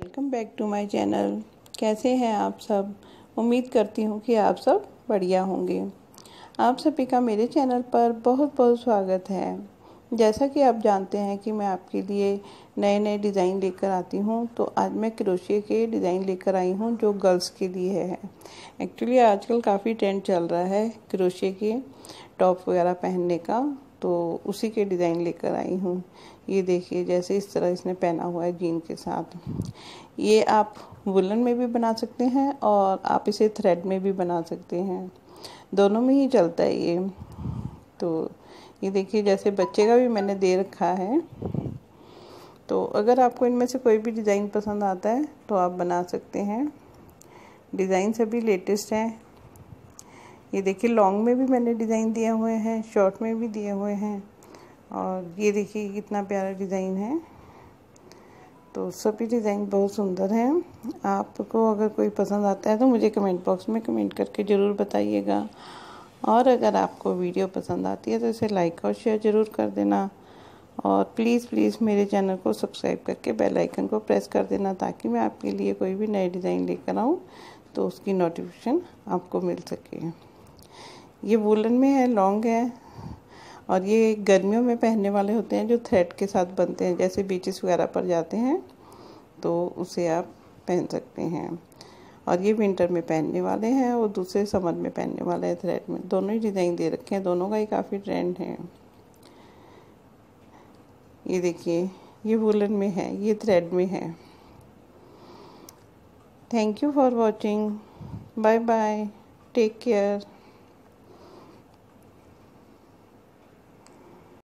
welcome back to my channel कैसे हैं आप सब उम्मीद करती हूँ कि आप सब बढ़िया होंगे आप सभी का मेरे चैनल पर बहुत बहुत स्वागत है जैसा कि आप जानते हैं कि मैं आपके लिए नए नए डिज़ाइन लेकर आती हूँ तो आज मैं क्रोशिया के डिज़ाइन लेकर आई हूँ जो गर्ल्स के लिए है एक्चुअली आजकल काफ़ी ट्रेंड चल रहा है क्रोशिया के टॉप वगैरह पहनने का तो उसी के डिज़ाइन लेकर आई हूँ ये देखिए जैसे इस तरह इसने पहना हुआ है जीन के साथ ये आप वुलन में भी बना सकते हैं और आप इसे थ्रेड में भी बना सकते हैं दोनों में ही चलता है ये तो ये देखिए जैसे बच्चे का भी मैंने दे रखा है तो अगर आपको इनमें से कोई भी डिज़ाइन पसंद आता है तो आप बना सकते हैं डिज़ाइन सभी लेटेस्ट हैं ये देखिए लॉन्ग में भी मैंने डिज़ाइन दिए हुए हैं शॉर्ट में भी दिए हुए हैं और ये देखिए कितना प्यारा डिज़ाइन है तो सभी डिज़ाइन बहुत सुंदर हैं आपको अगर कोई पसंद आता है तो मुझे कमेंट बॉक्स में कमेंट करके ज़रूर बताइएगा और अगर आपको वीडियो पसंद आती है तो इसे लाइक और शेयर ज़रूर कर देना और प्लीज़ प्लीज़ मेरे चैनल को सब्सक्राइब करके बेल आइकन को प्रेस कर देना ताकि मैं आपके लिए कोई भी नए डिज़ाइन लेकर आऊँ तो उसकी नोटिफिकेशन आपको मिल सके ये वुलन में है लॉन्ग है और ये गर्मियों में पहनने वाले होते हैं जो थ्रेड के साथ बनते हैं जैसे बीचेस वगैरह पर जाते हैं तो उसे आप पहन सकते हैं और ये विंटर में पहनने वाले हैं और दूसरे समर में पहनने वाले हैं थ्रेड में दोनों ही डिज़ाइन दे रखे हैं दोनों का ही काफ़ी ट्रेंड है ये देखिए ये वुलन में है ये थ्रेड में है thank you for watching bye bye take care